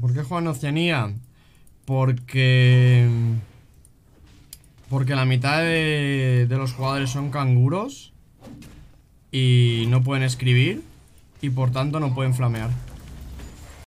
¿Por qué juegan Oceanía? Porque... Porque la mitad de, de los jugadores son canguros y no pueden escribir y por tanto no pueden flamear.